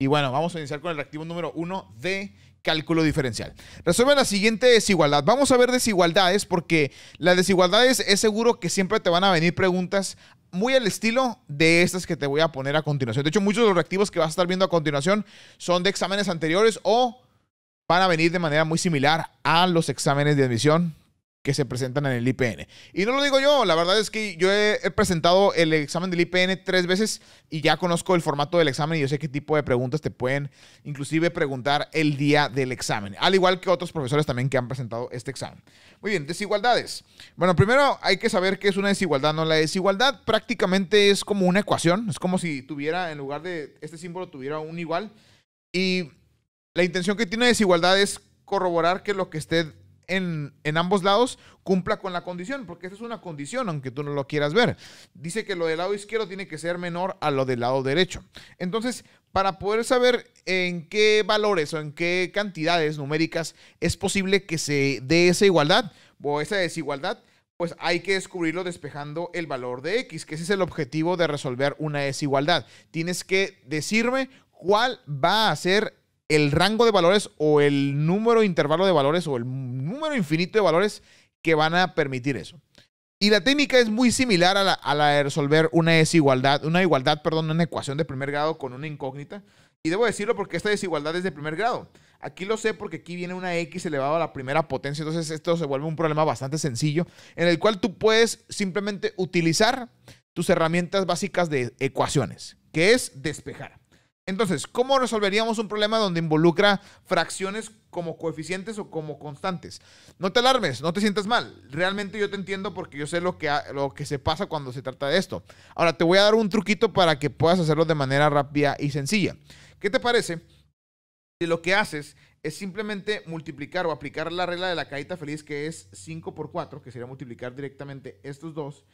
Y bueno, vamos a iniciar con el reactivo número uno de cálculo diferencial. Resuelve la siguiente desigualdad. Vamos a ver desigualdades porque las desigualdades es seguro que siempre te van a venir preguntas muy al estilo de estas que te voy a poner a continuación. De hecho, muchos de los reactivos que vas a estar viendo a continuación son de exámenes anteriores o van a venir de manera muy similar a los exámenes de admisión que se presentan en el IPN. Y no lo digo yo, la verdad es que yo he presentado el examen del IPN tres veces y ya conozco el formato del examen y yo sé qué tipo de preguntas te pueden inclusive preguntar el día del examen, al igual que otros profesores también que han presentado este examen. Muy bien, desigualdades. Bueno, primero hay que saber qué es una desigualdad, ¿no? La desigualdad prácticamente es como una ecuación, es como si tuviera, en lugar de este símbolo, tuviera un igual. Y la intención que tiene desigualdad es corroborar que lo que esté en, ambos lados cumpla con la condición, porque esa es una condición, aunque tú no lo quieras ver. Dice que lo del lado izquierdo tiene que ser menor a lo del lado derecho. Entonces, para poder saber en qué valores o en qué cantidades numéricas es posible que se dé esa igualdad o esa desigualdad, pues hay que descubrirlo despejando el valor de x, que ese es el objetivo de resolver una desigualdad. Tienes que decirme cuál va a ser el rango de valores o el número intervalo de valores o el número infinito de valores que van a permitir eso. Y la técnica es muy similar a la, de resolver una desigualdad, una igualdad, perdón, una ecuación de primer grado con una incógnita. Y debo decirlo porque esta desigualdad es de primer grado. Aquí lo sé porque aquí viene una x elevado a la primera potencia, entonces esto se vuelve un problema bastante sencillo en el cual tú puedes simplemente utilizar tus herramientas básicas de ecuaciones, que es despejar. Entonces, ¿cómo resolveríamos un problema donde involucra fracciones como coeficientes o como constantes? No te alarmes, no te sientas mal. Realmente yo te entiendo porque yo sé lo que, lo que se pasa cuando se trata de esto. Ahora, te voy a dar un truquito para que puedas hacerlo de manera rápida y sencilla. ¿Qué te parece si lo que haces es simplemente multiplicar o aplicar la regla de la caída feliz que es 5 por 4, que sería multiplicar directamente estos dos?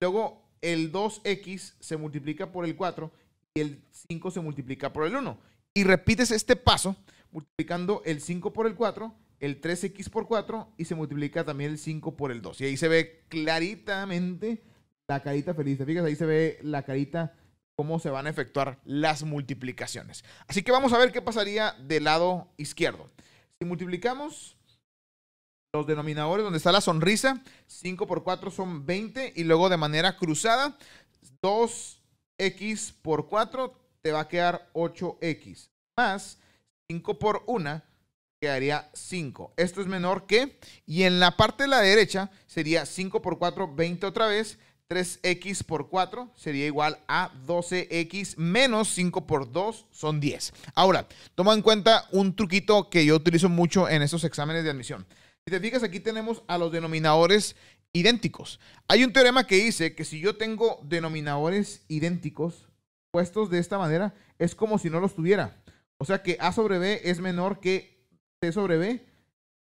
Luego, el 2x se multiplica por el 4 y el 5 se multiplica por el 1. Y repites este paso multiplicando el 5 por el 4, el 3x por 4 y se multiplica también el 5 por el 2. Y ahí se ve claritamente la carita feliz. Fíjate, Ahí se ve la carita cómo se van a efectuar las multiplicaciones. Así que vamos a ver qué pasaría del lado izquierdo. Si multiplicamos los denominadores donde está la sonrisa, 5 por 4 son 20 y luego de manera cruzada, 2 x por 4 te va a quedar 8x. Más 5 por 1 quedaría 5. Esto es menor que. Y en la parte de la derecha sería 5 por 4, 20 otra vez. 3x por 4 sería igual a 12x menos 5 por 2 son 10. Ahora, toma en cuenta un truquito que yo utilizo mucho en estos exámenes de admisión. Si te fijas, aquí tenemos a los denominadores idénticos. Hay un teorema que dice que si yo tengo denominadores idénticos puestos de esta manera, es como si no los tuviera. O sea que A sobre B es menor que C sobre B,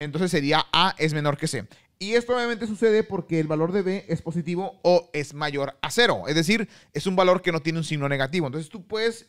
entonces sería A es menor que C. Y esto obviamente sucede porque el valor de B es positivo o es mayor a cero. Es decir, es un valor que no tiene un signo negativo. Entonces tú puedes,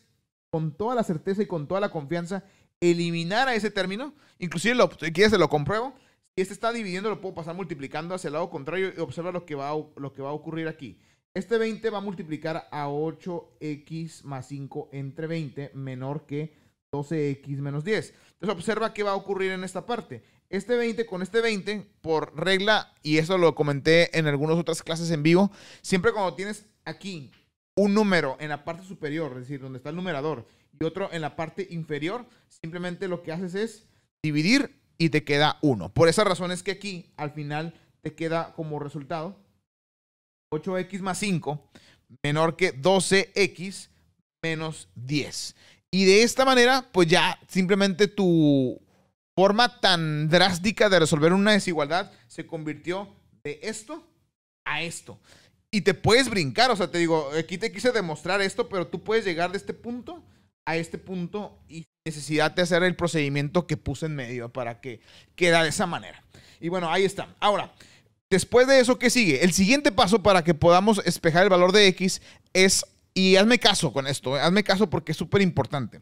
con toda la certeza y con toda la confianza, eliminar a ese término. Inclusive, si quieres, se lo compruebo. Y este está dividiendo, lo puedo pasar multiplicando hacia el lado contrario y observa lo que va a, lo que va a ocurrir aquí. Este 20 va a multiplicar a 8x más 5 entre 20 menor que 12x menos 10. Entonces observa qué va a ocurrir en esta parte. Este 20 con este 20, por regla, y eso lo comenté en algunas otras clases en vivo, siempre cuando tienes aquí un número en la parte superior, es decir, donde está el numerador, y otro en la parte inferior, simplemente lo que haces es dividir y te queda 1. Por esa razón es que aquí al final te queda como resultado 8x más 5 menor que 12x menos 10. Y de esta manera, pues ya simplemente tu forma tan drástica de resolver una desigualdad se convirtió de esto a esto. Y te puedes brincar, o sea, te digo, aquí te quise demostrar esto, pero tú puedes llegar de este punto a este punto y necesidad de hacer el procedimiento que puse en medio para que queda de esa manera. Y bueno, ahí está. Ahora, después de eso, ¿qué sigue? El siguiente paso para que podamos espejar el valor de X es, y hazme caso con esto, eh, hazme caso porque es súper importante.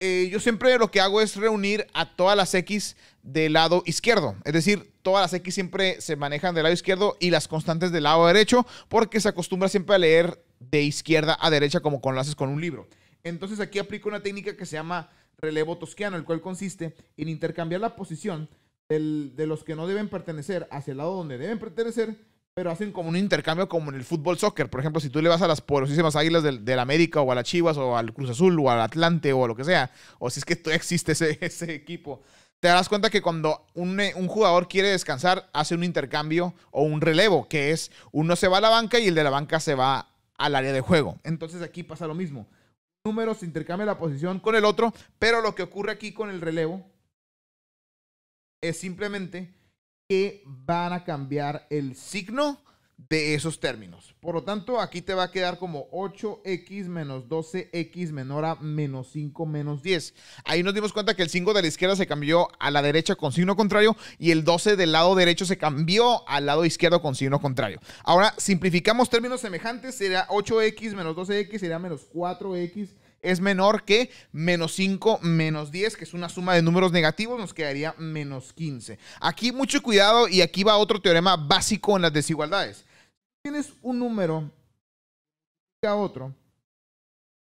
Eh, yo siempre lo que hago es reunir a todas las X del lado izquierdo. Es decir, todas las X siempre se manejan del lado izquierdo y las constantes del lado derecho porque se acostumbra siempre a leer de izquierda a derecha como cuando haces con un libro. Entonces aquí aplico una técnica que se llama relevo tosquiano, el cual consiste en intercambiar la posición de los que no deben pertenecer hacia el lado donde deben pertenecer, pero hacen como un intercambio como en el fútbol soccer. Por ejemplo, si tú le vas a las porosísimas águilas del, América o a las Chivas o al Cruz Azul o al Atlante o lo que sea, o si es que tú existe ese, equipo, te darás cuenta que cuando un, jugador quiere descansar, hace un intercambio o un relevo, que es uno se va a la banca y el de la banca se va al área de juego. Entonces aquí pasa lo mismo números, intercambia la posición con el otro, pero lo que ocurre aquí con el relevo es simplemente que van a cambiar el signo de esos términos. Por lo tanto, aquí te va a quedar como 8x menos 12x menor a menos 5 menos 10. Ahí nos dimos cuenta que el 5 de la izquierda se cambió a la derecha con signo contrario y el 12 del lado derecho se cambió al lado izquierdo con signo contrario. Ahora, simplificamos términos semejantes, sería 8x menos 12x, sería menos 4x es menor que menos 5 menos 10, que es una suma de números negativos, nos quedaría menos 15. Aquí mucho cuidado y aquí va otro teorema básico en las desigualdades tienes un número a otro,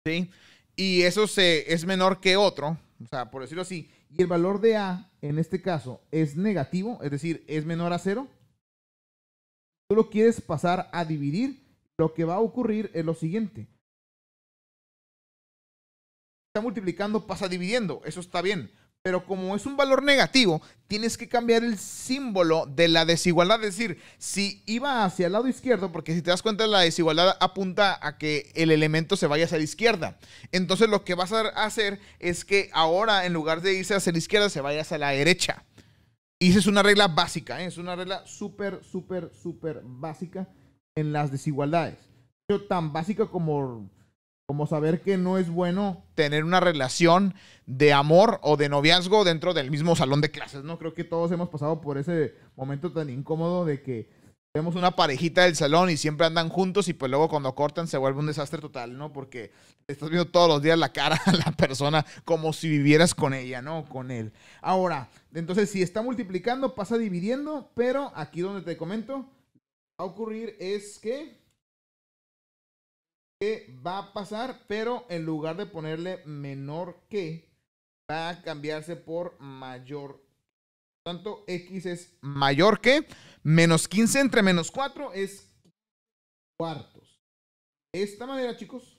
¿sí? Y eso se, es menor que otro, o sea, por decirlo así, y el valor de A, en este caso, es negativo, es decir, es menor a cero, tú lo quieres pasar a dividir, lo que va a ocurrir es lo siguiente. Está multiplicando, pasa dividiendo, eso está bien. Pero como es un valor negativo, tienes que cambiar el símbolo de la desigualdad. Es decir, si iba hacia el lado izquierdo, porque si te das cuenta la desigualdad apunta a que el elemento se vaya hacia la izquierda. Entonces lo que vas a hacer es que ahora en lugar de irse hacia la izquierda, se vaya hacia la derecha. Y esa es una regla básica, ¿eh? es una regla súper, súper, súper básica en las desigualdades. Yo tan básica como como saber que no es bueno tener una relación de amor o de noviazgo dentro del mismo salón de clases, ¿no? Creo que todos hemos pasado por ese momento tan incómodo de que vemos una parejita del salón y siempre andan juntos y pues luego cuando cortan se vuelve un desastre total, ¿no? Porque estás viendo todos los días la cara a la persona como si vivieras con ella, ¿no? Con él. Ahora, entonces si está multiplicando, pasa dividiendo, pero aquí donde te comento, va a ocurrir es que va a pasar, pero en lugar de ponerle menor que, va a cambiarse por mayor. Por tanto, x es mayor que, menos 15 entre menos 4 es cuartos. De esta manera, chicos,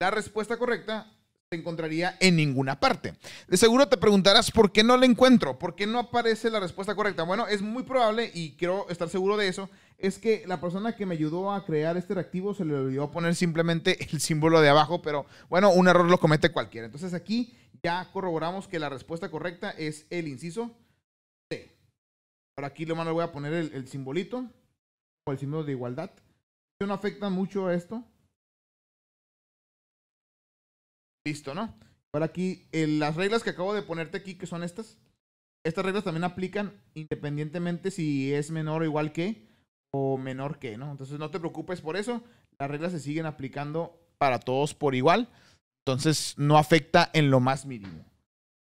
la respuesta correcta se encontraría en ninguna parte. De seguro te preguntarás por qué no la encuentro, por qué no aparece la respuesta correcta. Bueno, es muy probable, y quiero estar seguro de eso, es que la persona que me ayudó a crear este reactivo se le olvidó poner simplemente el símbolo de abajo, pero bueno, un error lo comete cualquiera. Entonces aquí ya corroboramos que la respuesta correcta es el inciso C. Ahora aquí le voy a poner el, simbolito o el símbolo de igualdad. No afecta mucho esto. Listo, ¿no? Ahora aquí, las reglas que acabo de ponerte aquí, que son estas, estas reglas también aplican independientemente si es menor o igual que o menor que, ¿no? Entonces no te preocupes por eso, las reglas se siguen aplicando para todos por igual, entonces no afecta en lo más mínimo.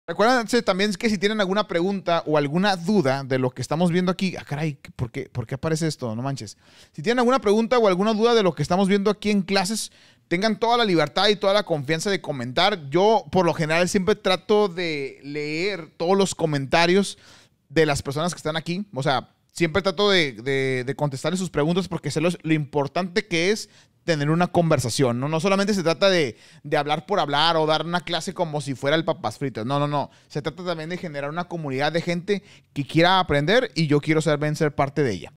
Recuérdense también que si tienen alguna pregunta o alguna duda de lo que estamos viendo aquí, ah, caray, ¿por qué, ¿por qué aparece esto? No manches. Si tienen alguna pregunta o alguna duda de lo que estamos viendo aquí en clases, tengan toda la libertad y toda la confianza de comentar. Yo, por lo general, siempre trato de leer todos los comentarios de las personas que están aquí. O sea, siempre trato de, de, de contestarle sus preguntas porque sé lo, importante que es tener una conversación, ¿no? No solamente se trata de, de, hablar por hablar o dar una clase como si fuera el papás frito, no, no, no. Se trata también de generar una comunidad de gente que quiera aprender y yo quiero ser, ser parte de ella.